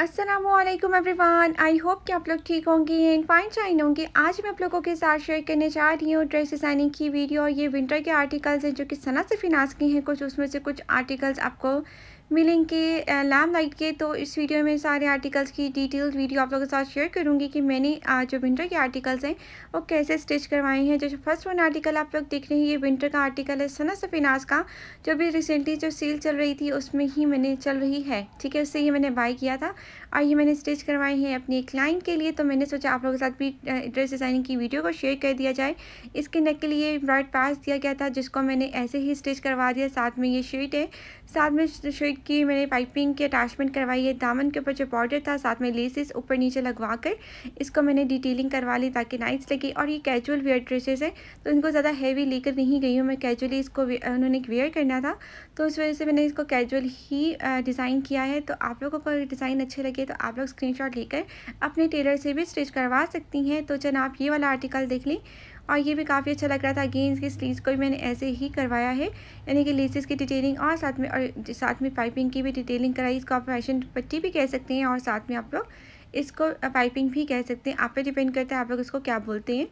Aslam one I hope कि आप लोग ठीक होंगे एंड फाइन शाइन होंगे आज मैं आप लोगों के साथ शेयर करने जा रही हूँ ड्रेस डिज़ाइनिंग की वीडियो और ये विंटर के आर्टिकल्स हैं जो कि सना से फिनास के हैं कुछ उसमें से कुछ आर्टिकल्स आपको मिलेंगे लैम लाइट के तो इस वीडियो में सारे आर्टिकल्स की डिटेल्स वीडियो आप लोगों के साथ शेयर करूँगी कि मैंने जो विंटर के आर्टिकल्स हैं वो कैसे स्टिच करवाए हैं जो फर्स्ट वन आर्टिकल आप लोग देख रहे हैं ये विंटर का आर्टिकल है सना सफिनास का जो भी रिसेंटली जो सेल चल रही थी उसमें ही मैंने चल रही है ठीक है उससे ये मैंने बाई किया था और ये मैंने स्टिच करवाए हैं अपने क्लाइंट के लिए तो मैंने सोचा आप लोगों के साथ भी ड्रेस डिज़ाइनिंग की वीडियो को शेयर कर दिया जाए इसके नेक के लिए ब्राइट पास दिया गया था जिसको मैंने ऐसे ही स्टिच करवा दिया साथ में ये शर्ट है साथ में शर्ट फिट की मैंने पाइपिंग के अटैचमेंट करवाई है दामन के ऊपर जो बॉर्डर था साथ में लेसिस ऊपर नीचे लगवा कर इसको मैंने डिटेलिंग करवा ली ताकि नाइस लगे और ये कैजुअल वेयर ड्रेसेस हैं तो इनको ज़्यादा हैवी लेकर नहीं गई हूँ मैं कैजुअली इसको उन्होंने वेयर करना था तो उस वजह से मैंने इसको कैजुअल ही डिज़ाइन किया है तो आप लोगों को डिज़ाइन अच्छे लगे तो आप लोग स्क्रीन लेकर अपने टेलर से भी स्टिच करवा सकती हैं तो आप ये वाला आर्टिकल देख लें और ये भी काफ़ी अच्छा लग रहा था गेंस इसके स्लीव्स को भी मैंने ऐसे ही करवाया है यानी कि लेसेस की डिटेलिंग और साथ में और साथ में पाइपिंग की भी डिटेलिंग कराई इसको आप फैशन पट्टी भी कह सकते हैं और साथ में आप लोग इसको पाइपिंग भी कह सकते हैं आप पे डिपेंड करता है आप लोग इसको क्या बोलते हैं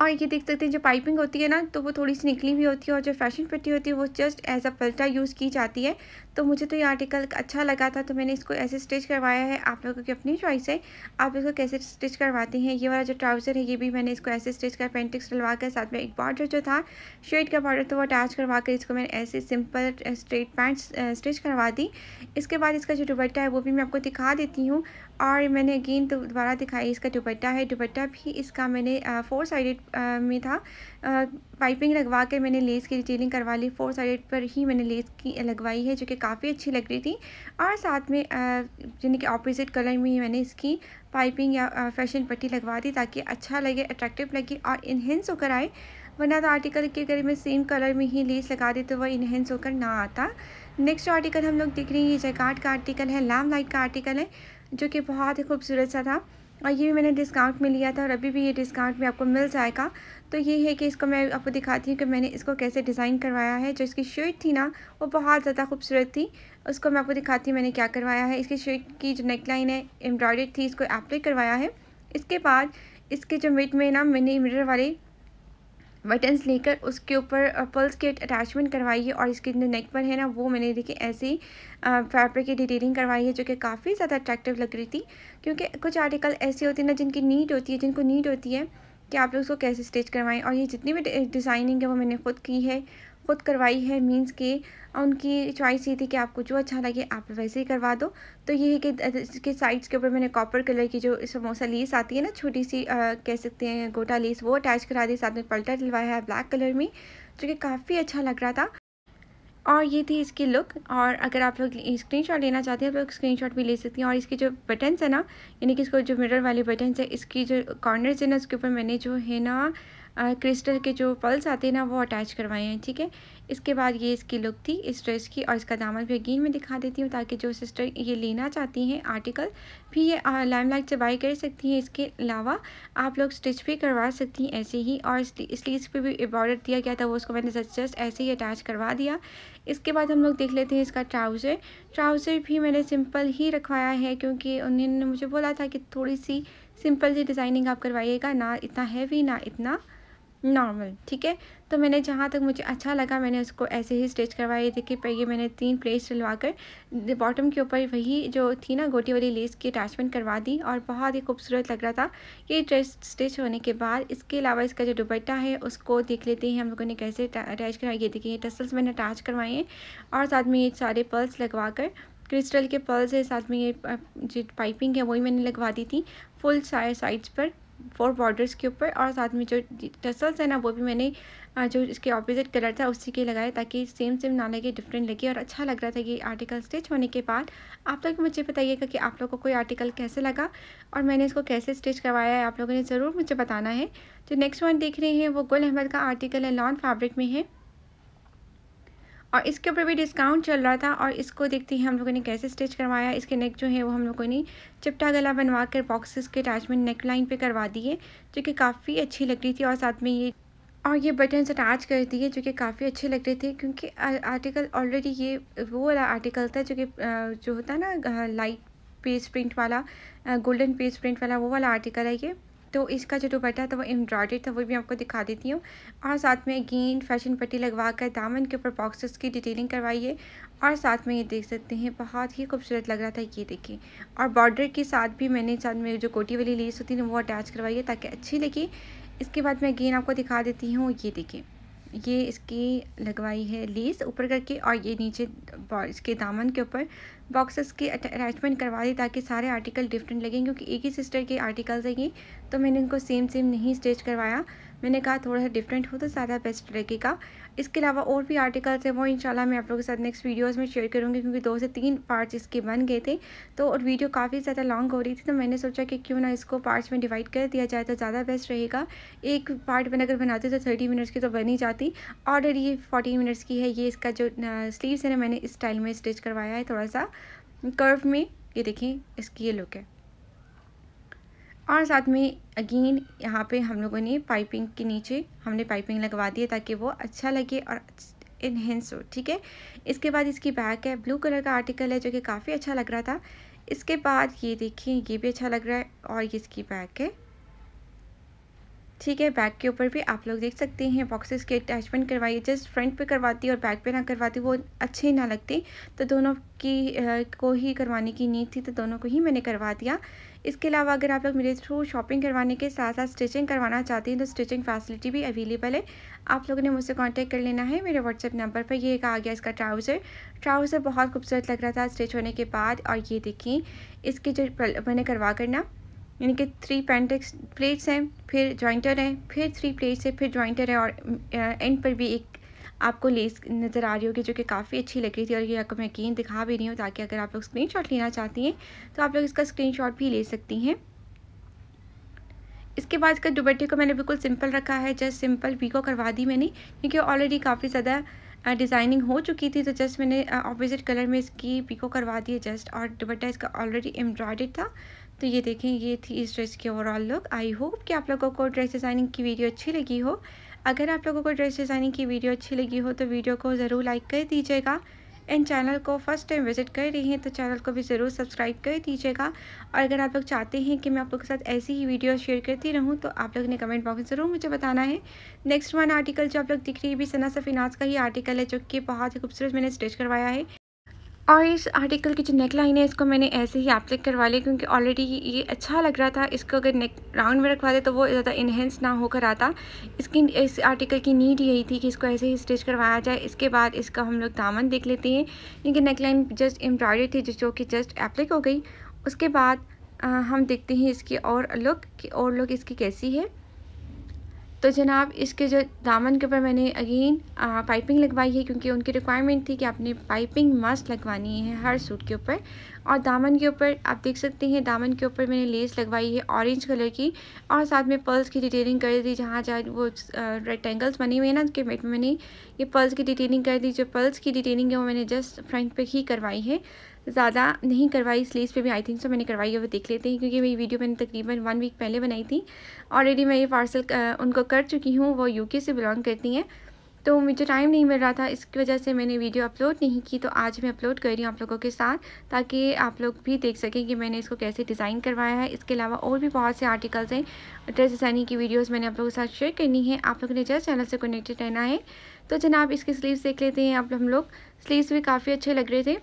और हाँ, ये देख सकते हैं जो पाइपिंग होती है ना तो वो थोड़ी सी निकली हुई होती है और जो फैशन पट्टी होती है वो जस्ट एज अ पल्टा यूज़ की जाती है तो मुझे तो ये आर्टिकल अच्छा लगा था तो मैंने इसको ऐसे स्टिच करवाया है आप लोगों की अपनी चॉइस है आप इसको कैसे स्टिच करवाते हैं ये वाला जो ट्राउज़र है ये भी मैंने इसको ऐसे स्टिच कर पेंटिक्स डलवा कर साथ में एक बॉर्डर जो था शेड का बॉर्डर तो वो अटैच करवा कर इसको मैंने ऐसे सिंपल स्ट्रेट पैंट स्टिच करवा दी इसके बाद इसका जो दुपट्टा है वो भी मैं आपको दिखा देती हूँ और मैंने अगेन तो दोबारा दिखाई इसका दुपट्टा है दुपट्टा भी इसका मैंने फोर साइडेड में था पाइपिंग लगवा कर मैंने लेस की डिटेलिंग करवा ली फोर साइड पर ही मैंने लेस की लगवाई है जो कि काफ़ी अच्छी लग रही थी और साथ में यानी कि ऑपोजिट कलर में ही मैंने इसकी पाइपिंग या फैशन पट्टी लगवा दी ताकि अच्छा लगे अट्रैक्टिव लगे और इन्हेंस होकर आए वरना तो आर्टिकल के अगर मैं सेम कलर में ही लेस लगा दी तो वह इन्हेंस होकर ना आता नेक्स्ट आर्टिकल हम लोग देख रहे हैं ये जैकार्ड का आर्टिकल है लैम लाइट का आर्टिकल है जो कि बहुत ही खूबसूरत सा था और ये भी मैंने डिस्काउंट में लिया था और अभी भी ये डिस्काउंट में आपको मिल जाएगा तो ये है कि इसको मैं आपको दिखाती हूँ कि मैंने इसको कैसे डिज़ाइन करवाया है जो इसकी शर्ट थी ना वो बहुत ज़्यादा खूबसूरत थी उसको मैं आपको दिखाती हूँ मैंने क्या करवाया है इसकी शर्ट की जो नेकलाइन है एम्ब्रॉयड थी इसको एप्लाई करवाया है इसके बाद इसके जो मिड में ना मैंने मिरर वाले बटन्स लेकर उसके ऊपर पर्ल्स के अटैचमेंट करवाई है और इसके जो नेक पर है ना वो मैंने ऐसे ऐसी फैब्रिक की डिटेलिंग करवाई है जो कि काफ़ी ज़्यादा अट्रैक्टिव लग रही थी क्योंकि कुछ आर्टिकल ऐसे होते हैं ना जिनकी नीड होती है जिनको नीड होती है कि आप लोग उसको कैसे स्टिच करवाएं और ये जितनी भी डिज़ाइनिंग है वो मैंने खुद की है खुद करवाई है मीन्स कि उनकी चॉइस ये थी कि आपको जो अच्छा लगे आप वैसे ही करवा दो तो ये है कि इसके साइड्स के ऊपर मैंने कॉपर कलर की जो समोसा लेस आती है ना छोटी सी आ, कह सकते हैं गोटा लेस वो अटैच करा दी साथ में पलटा दिलवाया है ब्लैक कलर में जो कि काफ़ी अच्छा लग रहा था और ये थी इसकी लुक और अगर आप लोग स्क्रीनशॉट लेना चाहते हैं आप लोग स्क्रीनशॉट भी ले सकती हैं और इसकी जो बटन्स है ना यानी कि इसको जो मिरर वाले बटन्स है इसकी जो कॉर्नर्स है ना उसके ऊपर मैंने जो है ना क्रिस्टल के जो पल्स आते हैं ना वो अटैच करवाए हैं ठीक है इसके बाद ये इसकी लुक थी इस ड्रेस की और इसका दामन भी अगेन में दिखा देती हूँ ताकि जो सिस्टर ये लेना चाहती हैं आर्टिकल भी ये लाइट से बाई कर सकती हैं इसके अलावा आप लोग स्टिच भी करवा सकती हैं ऐसे ही और स्लीव्स पर भी बॉर्डर दिया गया था वो उसको मैंने जस्ट ऐसे ही अटैच करवा दिया इसके बाद हम लोग देख लेते हैं इसका ट्राउज़र ट्राउज़र भी मैंने सिंपल ही रखवाया है क्योंकि उन्होंने मुझे बोला था कि थोड़ी सी सिंपल सी डिज़ाइनिंग आप करवाइएगा ना इतना हैवी ना इतना नॉर्मल ठीक है तो मैंने जहाँ तक मुझे अच्छा लगा मैंने उसको ऐसे ही स्टिच करवाई देखिए पर मैंने तीन प्लेस डलवा कर बॉटम के ऊपर वही जो थी ना गोटी वाली लेस की अटैचमेंट करवा दी और बहुत ही खूबसूरत लग रहा था ये ड्रेस स्टिच होने के बाद इसके अलावा इसका जो दुबट्टा है उसको देख लेते हैं हम लोगों ने कैसे अटैच करवाई ये देखिए ये टसल्स मैंने अटैच करवाए हैं और साथ में ये सारे पर्ल्स लगवा कर क्रिस्टल के पर्ल्स है साथ में ये जो पाइपिंग है वही मैंने लगवा दी थी फुल साइड्स पर फोर बॉर्डर्स के ऊपर और साथ में जो टसल्स है ना वो भी मैंने जो इसके ऑपोजिट कलर था उसी के लगाया ताकि सेम सेम ना लगे डिफरेंट लगे और अच्छा लग रहा था ये आर्टिकल स्टिच होने के बाद आप लोग मुझे बताइएगा कि आप लोगों को कोई आर्टिकल कैसे लगा और मैंने इसको कैसे स्टिच करवाया है आप लोगों ने ज़रूर मुझे बताना है जो नेक्स्ट वन देख रहे हैं वो गुल अहमद का आर्टिकल है लॉन फैब्रिक में है और इसके ऊपर भी डिस्काउंट चल रहा था और इसको देखते ही हम लोगों ने कैसे स्टिच करवाया इसके नेक जो है वो हम लोगों ने चिपटा गला बनवा कर बॉक्सेस के अटैचमेंट नेक लाइन पर करवा दिए जो कि काफ़ी अच्छी लग रही थी और साथ में ये और ये बटन्स अटैच कर दिए जो कि काफ़ी अच्छे लग रहे थे क्योंकि आर्टिकल ऑलरेडी ये वो वाला आर्टिकल था जो कि जो होता है ना लाइट पेज प्रिंट वाला गोल्डन पेज प्रिंट वाला वो वाला आर्टिकल है ये तो इसका जो दुपट्टा था वो एम्ब्रॉयडेड था वो भी आपको दिखा देती हूँ और साथ में गेंद फैशन पट्टी लगवा कर दामन के ऊपर बॉक्सेस की डिटेलिंग करवाई है और साथ में ये देख सकते हैं बहुत ही खूबसूरत लग रहा था ये देखिए और बॉर्डर के साथ भी मैंने साथ में जो कोटी वाली लेस होती है वो अटैच करवाई है ताकि अच्छी लगे इसके बाद मैं गेंद आपको दिखा देती हूँ ये देखिए ये इसकी लगवाई है लेस ऊपर करके और ये नीचे इसके दामन के ऊपर बॉक्सेस के अटैचमेंट करवा दी ताकि सारे आर्टिकल डिफरेंट लगें क्योंकि एक ही सिस्टर के आर्टिकल्स हैं ये तो मैंने इनको सेम सेम नहीं स्टिच करवाया मैंने कहा थोड़ा सा डिफरेंट हो तो ज़्यादा बेस्ट रहेगा इसके अलावा और भी आर्टिकल्स हैं वो इंशाल्लाह मैं आप लोगों के साथ नेक्स्ट वीडियोस में शेयर करूँगी क्योंकि दो से तीन पार्ट्स इसके बन गए थे तो और वीडियो काफ़ी ज़्यादा लॉन्ग हो रही थी तो मैंने सोचा कि क्यों ना इसको पार्ट्स में डिवाइड कर दिया जाए तो ज़्यादा बेस्ट रहेगा एक पार्ट बन अगर बनाते तो थर्टी मिनट्स की तो बन ही जाती ऑर्डर ये फोर्टीन मिनट्स की है ये इसका जो स्लीव्स है ना मैंने इस स्टाइल में स्टिच करवाया है थोड़ा सा कर्व में ये देखें इसकी ये लुक है और साथ में अगेन यहाँ पे हम लोगों ने पाइपिंग के नीचे हमने पाइपिंग लगवा दी है ताकि वो अच्छा लगे और इनहेंस हो ठीक है इसके बाद इसकी बैक है ब्लू कलर का आर्टिकल है जो कि काफ़ी अच्छा लग रहा था इसके बाद ये देखिए ये भी अच्छा लग रहा है और ये इसकी बैक है ठीक है बैक के ऊपर भी आप लोग देख सकते हैं बॉक्सेस के अटैचमेंट करवाइए जस्ट फ्रंट पे करवाती और बैक पे ना करवाती वो अच्छे ना लगते तो दोनों की आ, को ही करवाने की नीड थी तो दोनों को ही मैंने करवा दिया इसके अलावा अगर आप लोग मेरे थ्रू शॉपिंग करवाने के साथ साथ स्टिचिंग करवाना चाहती हैं तो स्टिचिंग फैसिलिटी भी अवेलेबल है आप लोगों ने मुझसे कॉन्टेक्ट कर लेना है मेरे व्हाट्सएप नंबर पर ये आ गया इसका ट्राउज़र ट्राउज़र बहुत खूबसूरत लग रहा था स्टिच होने के बाद और ये देखिए इसके जो मैंने करवा करना यानी कि थ्री पेंटिक्स प्लेट्स हैं फिर जॉइंटर हैं फिर थ्री प्लेट्स है फिर जॉइंटर है और एंड पर भी एक आपको लेस नज़र आ रही होगी जो कि काफ़ी अच्छी लग रही थी और ये आपको मैं यकीन दिखा भी रही हूँ ताकि अगर आप लोग स्क्रीन लेना चाहती हैं तो आप लोग इसका स्क्रीन भी ले सकती हैं इसके बाद का दुबट्टे को मैंने बिल्कुल सिंपल रखा है जस्ट सिंपल पीको करवा दी मैंने क्योंकि ऑलरेडी काफ़ी ज़्यादा डिज़ाइनिंग हो चुकी थी तो जस्ट मैंने ऑपोजिट कलर में इसकी पीको करवा दी है जस्ट और दुबट्टा इसका ऑलरेडी एम्ब्रॉयड था तो ये देखें ये थी इस ड्रेस की ओवरऑल लुक आई होप कि आप लोगों को ड्रेस डिज़ाइनिंग की वीडियो अच्छी लगी हो अगर आप लोगों को ड्रेस डिज़ाइनिंग की वीडियो अच्छी लगी हो तो वीडियो को ज़रूर लाइक कर दीजिएगा एंड चैनल को फर्स्ट टाइम विजिट कर रही हैं तो चैनल को भी ज़रूर सब्सक्राइब कर दीजिएगा और अगर आप लोग चाहते हैं कि मैं आप लोगों के साथ ऐसी ही वीडियो शेयर करती रहूं तो आप लोग ने कमेंट बॉक्स में ज़रूर मुझे बताना है नेक्स्ट वन आर्टिकल जो आप लोग दिख रही है भी सना सफिनाज का ही आर्टिकल है जो कि बहुत ही खूबसूरत मैंने स्टिच करवाया है और इस आर्टिकल की जो नेक लाइन है इसको मैंने ऐसे ही एप्लिक करवा लिया क्योंकि ऑलरेडी ये अच्छा लग रहा था इसको अगर नेक राउंड में रखवा दे तो वो ज़्यादा इन्हेंस ना होकर आता इसकी इस आर्टिकल की नीड यही थी कि इसको ऐसे ही स्टिच करवाया जाए इसके बाद इसका हम लोग दामन देख लेते हैं क्योंकि नेक लाइन जस्ट एम्ब्रॉयडरी थी जो, जो कि जस्ट एप्लिक हो गई उसके बाद आ, हम देखते हैं इसकी और लुक कि और लुक इसकी कैसी है तो जनाब इसके जो दामन के ऊपर मैंने अगेन पाइपिंग लगवाई है क्योंकि उनकी रिक्वायरमेंट थी कि आपने पाइपिंग मस्ट लगवानी है हर सूट के ऊपर और दामन के ऊपर आप देख सकते हैं दामन के ऊपर मैंने लेस लगवाई है ऑरेंज कलर की और साथ में पर्ल्स की डिटेलिंग कर दी जहाँ जहाँ वो रेक्टेंगल्स बने हुए हैं ना उसके मेट में मैंने ये पर्ल्स की डिटेलिंग कर दी जो पर्ल्स की डिटेलिंग है वो मैंने जस्ट फ्रंट पर ही करवाई है ज़्यादा नहीं करवाई स्लीव्स पे भी आई थिंक सो मैंने करवाई है वो देख लेते हैं क्योंकि मेरी वीडियो मैंने तकरीबन वन वीक पहले बनाई थी ऑलरेडी मैं ये पार्सल उनको कर चुकी हूँ वो यूके से बिलोंग करती हैं तो मुझे टाइम नहीं मिल रहा था इसकी वजह से मैंने वीडियो अपलोड नहीं की तो आज मैं अपलोड कर रही हूँ आप लोगों के साथ ताकि आप लोग भी देख सकें कि मैंने इसको कैसे डिज़ाइन करवाया है इसके अलावा और भी बहुत से आर्टिकल्स हैं ड्रेस डिज़ाइनिंग की वीडियोस मैंने आप लोगों के साथ शेयर करनी है आप लोगों ने जस्ट चैनल से कनेक्टेड रहना है तो जनाब इसके स्लीव देख लेते हैं आप हम लोग स्लीव्स भी काफ़ी अच्छे लग रहे थे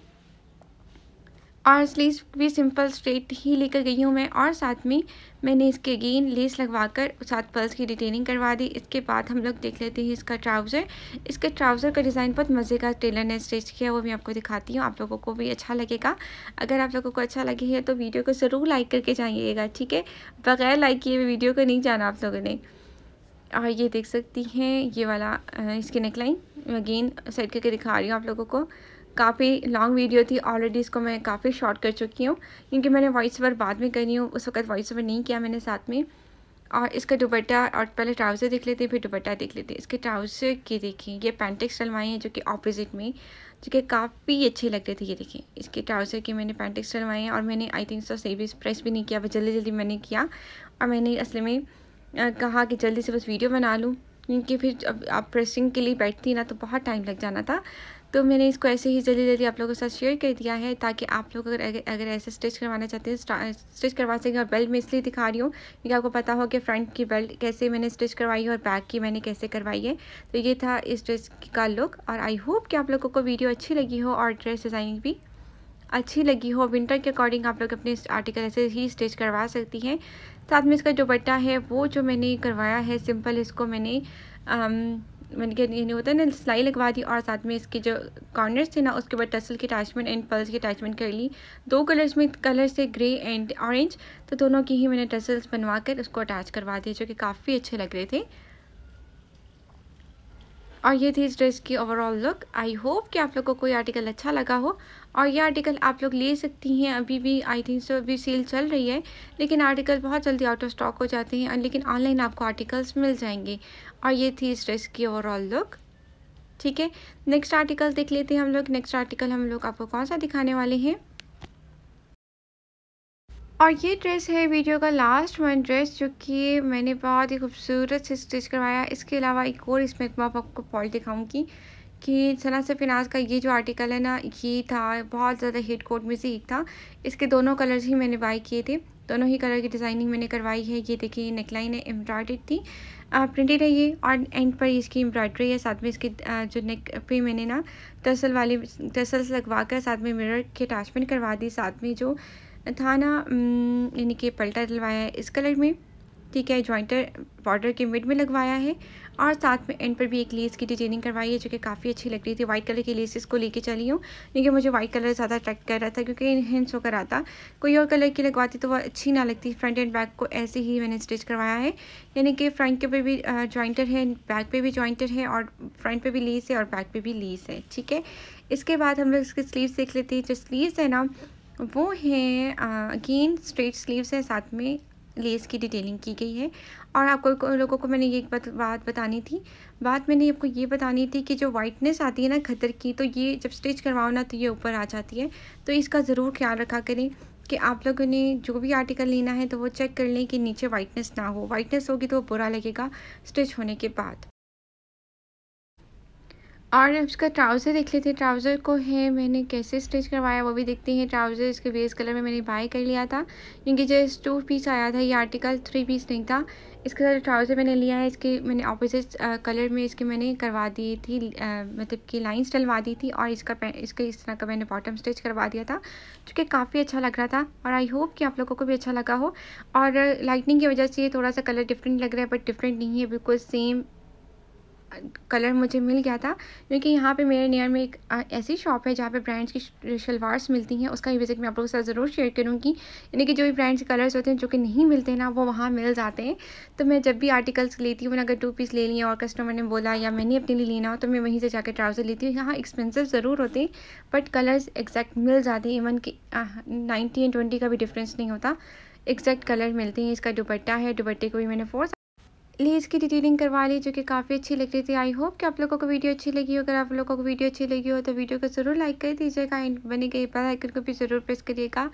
और स्लीव भी सिंपल स्ट्रेट ही लेकर गई हूँ मैं और साथ में मैंने इसके अगेन लेस लगवाकर साथ पर्ल्स की डिटेलिंग करवा दी इसके बाद हम लोग देख लेते हैं इसका ट्राउज़र इसके ट्राउज़र का डिज़ाइन बहुत मज़े का टेलर ने स्ट्रेच किया वो मैं आपको दिखाती हूँ आप लोगों को भी अच्छा लगेगा अगर आप लोगों को अच्छा लगे है तो वीडियो को ज़रूर लाइक करके जाइएगा ठीक है बगैर लाइक किए वीडियो को नहीं जाना आप लोगों ने और ये देख सकती हैं ये वाला इसके नेकलाइन अगेन सेट करके दिखा रही हूँ आप लोगों को काफ़ी लॉन्ग वीडियो थी ऑलरेडी इसको मैं काफ़ी शॉर्ट कर चुकी हूँ क्योंकि मैंने वॉइस ओवर बाद में करी हूँ उस वक्त वॉइस ओवर नहीं किया मैंने साथ में और इसका दुपट्टा और पहले ट्राउज़र देख लेते फिर दुपट्टा देख लेते इसके ट्राउज़र की देखिए ये पैंटेक्स डलवाए हैं जो कि ऑपोजिट में जो कि काफ़ी अच्छे लग थे ये देखिए इसके ट्राउज़र के मैंने पैंटेक्स डलवाए हैं और मैंने आई थिंक सर सेविस प्रेस भी नहीं किया बस जल्दी जल्दी मैंने किया और मैंने असल में कहा कि जल्दी से बस वीडियो बना लूँ क्योंकि फिर अब आप प्रेसिंग के लिए बैठती ना तो बहुत टाइम लग जाना था तो मैंने इसको ऐसे ही जल्दी जल्दी आप लोगों के साथ शेयर कर दिया है ताकि आप लोग अगर अगर ऐसे स्टिच करवाना चाहते हैं स्टिच करवा सकें और बेल्ट मैं इसलिए दिखा रही हूँ क्योंकि आपको पता हो कि फ्रंट की बेल्ट कैसे मैंने स्टिच करवाई है और बैक की मैंने कैसे करवाई है तो ये था इस ड्रेस का लुक और आई होप कि आप लोगों को वीडियो अच्छी लगी हो और ड्रेस डिज़ाइनिंग भी अच्छी लगी हो विंटर के अकॉर्डिंग आप लोग अपने आर्टिकल ऐसे ही स्टिच करवा सकती हैं साथ में इसका जो बट्टा है वो जो मैंने करवाया है सिंपल इसको मैंने um, मैंने कहा ये नहीं होता ना सिलाई लगवा दी और साथ में इसके जो कॉर्नर्स थे ना उसके बाद टसल की अटैचमेंट एंड पल्स की अटैचमेंट कर ली दो कलर्स में कलर से ग्रे एंड ऑरेंज तो दोनों की ही मैंने टसल्स बनवा कर उसको अटैच करवा दिए जो कि काफ़ी अच्छे लग रहे थे और ये थी इस ड्रेस की ओवरऑल लुक आई होप कि आप लोग को कोई आर्टिकल अच्छा लगा हो और ये आर्टिकल आप लोग ले सकती हैं अभी भी आई थिंक सो अभी सेल चल रही है लेकिन आर्टिकल बहुत जल्दी आउट ऑफ स्टॉक हो जाते हैं लेकिन ऑनलाइन आपको आर्टिकल्स मिल जाएंगे और ये थी इस ड्रेस की ओवरऑल लुक ठीक है नेक्स्ट आर्टिकल देख लेते हैं हम लोग नेक्स्ट आर्टिकल हम लोग आपको कौन सा दिखाने वाले हैं और ये ड्रेस है वीडियो का लास्ट वन ड्रेस जो कि मैंने बहुत ही खूबसूरत से स्टिच करवाया इसके अलावा एक और इसमें मैं आपको फॉल दिखाऊंगी कि सना से फिनाज का ये जो आर्टिकल है ना ये था बहुत ज़्यादा हिट कोट में से एक था इसके दोनों कलर्स ही मैंने बाई किए थे दोनों ही कलर की डिज़ाइनिंग मैंने करवाई है ये देखिए नेकलाइन है एम्ब्रॉयडेड थी प्रिंटेड है ये और एंड पर इसकी एम्ब्रॉयडरी है साथ में इसके जो नेक पे मैंने ना टसल वाली टसल्स लगवा कर साथ में मिरर की अटैचमेंट करवा दी साथ में जो थाना यानी कि पलटा दिलवाया है इस कलर में ठीक है जॉइंटर बॉर्डर के मिड में लगवाया है और साथ में एंड पर भी एक लेस की डिटेलिंग करवाई है जो कि काफ़ी अच्छी लग रही थी वाइट कलर की लेसेस को लेके चली हूँ क्योंकि मुझे वाइट कलर ज़्यादा अट्रैक्ट कर रहा था क्योंकि इनहेंस होकर आता कोई और कलर की लगवाती तो वो अच्छी ना लगती फ्रंट एंड बैक को ऐसे ही मैंने स्टिच करवाया है यानी कि फ्रंट के पे भी जॉइंटर है बैक पर भी जॉइंटर है और फ्रंट पर भी लेस है और बैक पर भी लेस है ठीक है इसके बाद हम लोग इसके स्लीव देख लेते हैं जो स्लीव है ना वो है अगेन स्ट्रेट स्लीव्स है साथ में लेस की डिटेलिंग की गई है और आपको लोगों को मैंने ये एक बत, बात बतानी थी बात मैंने आपको ये बतानी थी कि जो वाइटनेस आती है ना खतर की तो ये जब स्टिच करवाओ ना तो ये ऊपर आ जाती है तो इसका ज़रूर ख्याल रखा करें कि आप लोगों ने जो भी आर्टिकल लेना है तो वो चेक कर लें कि नीचे वाइटनेस ना हो वाइटनेस होगी तो वो बुरा लगेगा स्टिच होने के बाद और अब इसका ट्राउज़र देख लेते हैं ट्राउज़र को है मैंने कैसे स्टिच करवाया वो भी देखते हैं ट्राउज़र इसके बेस कलर में मैंने बाय कर लिया था क्योंकि जो टू पीस आया था ये आर्टिकल थ्री पीस नहीं था इसके साथ ट्राउज़र मैंने लिया है इसके मैंने ऑपोजिट कलर में इसके मैंने करवा दी थी आ, मतलब कि लाइन्स डलवा दी थी और इसका इसके इस तरह का मैंने बॉटम स्टिच करवा दिया था जो कि काफ़ी अच्छा लग रहा था और आई होप कि आप लोगों को भी अच्छा लगा हो और लाइटनिंग की वजह से ये थोड़ा सा कलर डिफरेंट लग रहा है बट डिफरेंट नहीं है बिल्कुल सेम कलर मुझे मिल गया था क्योंकि यहाँ पे मेरे नियर में एक ऐसी शॉप है जहाँ पे ब्रांड्स की शलवार्स मिलती हैं उसका ही विजिट मैं आप लोगों के साथ ज़रूर शेयर करूँगी यानी कि जो भी ब्रांड्स के कलर्स होते हैं जो कि नहीं मिलते ना वो वहाँ मिल जाते हैं तो मैं जब भी आर्टिकल्स लेती हूँ मैंने अगर टू पीस ले लिए और कस्टमर ने बोला या मैंने अपने लिए लेना हो तो मैं वहीं से जाकर ट्राउज़र लेती हूँ यहाँ एक्सपेंसिव ज़रूर होते हैं बट कलर्स एग्जैक्ट मिल जाते हैं इवन कि नाइन्टी एंड ट्वेंटी का भी डिफरेंस नहीं होता एग्जैक्ट कलर मिलते हैं इसका दुपट्टा है दुपट्टे को भी मैंने फोर्स लेस की डिटेलिंग करवा ली जो कि काफ़ी अच्छी लग रही थी आई होप कि आप लोगों को वीडियो अच्छी लगी हो अगर आप लोगों को वीडियो अच्छी लगी हो तो वीडियो को ज़रूर लाइक कर दीजिएगा एंड बने गई बेल आइकन को भी ज़रूर प्रेस करिएगा